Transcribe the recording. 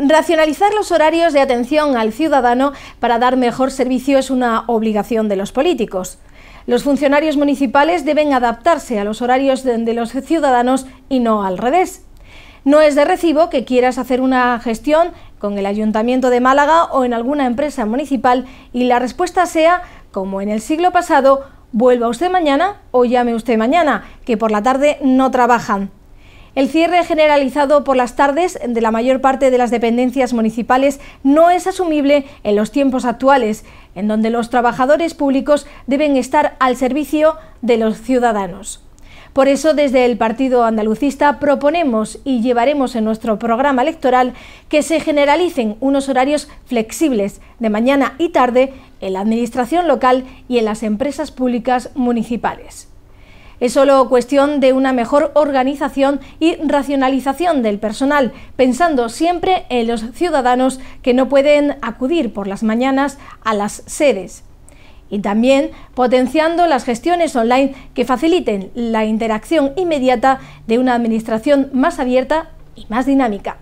Racionalizar los horarios de atención al ciudadano para dar mejor servicio es una obligación de los políticos. Los funcionarios municipales deben adaptarse a los horarios de los ciudadanos y no al revés. No es de recibo que quieras hacer una gestión con el Ayuntamiento de Málaga o en alguna empresa municipal y la respuesta sea, como en el siglo pasado, vuelva usted mañana o llame usted mañana, que por la tarde no trabajan. El cierre generalizado por las tardes de la mayor parte de las dependencias municipales no es asumible en los tiempos actuales, en donde los trabajadores públicos deben estar al servicio de los ciudadanos. Por eso, desde el Partido Andalucista proponemos y llevaremos en nuestro programa electoral que se generalicen unos horarios flexibles de mañana y tarde en la Administración local y en las empresas públicas municipales. Es solo cuestión de una mejor organización y racionalización del personal, pensando siempre en los ciudadanos que no pueden acudir por las mañanas a las sedes y también potenciando las gestiones online que faciliten la interacción inmediata de una administración más abierta y más dinámica.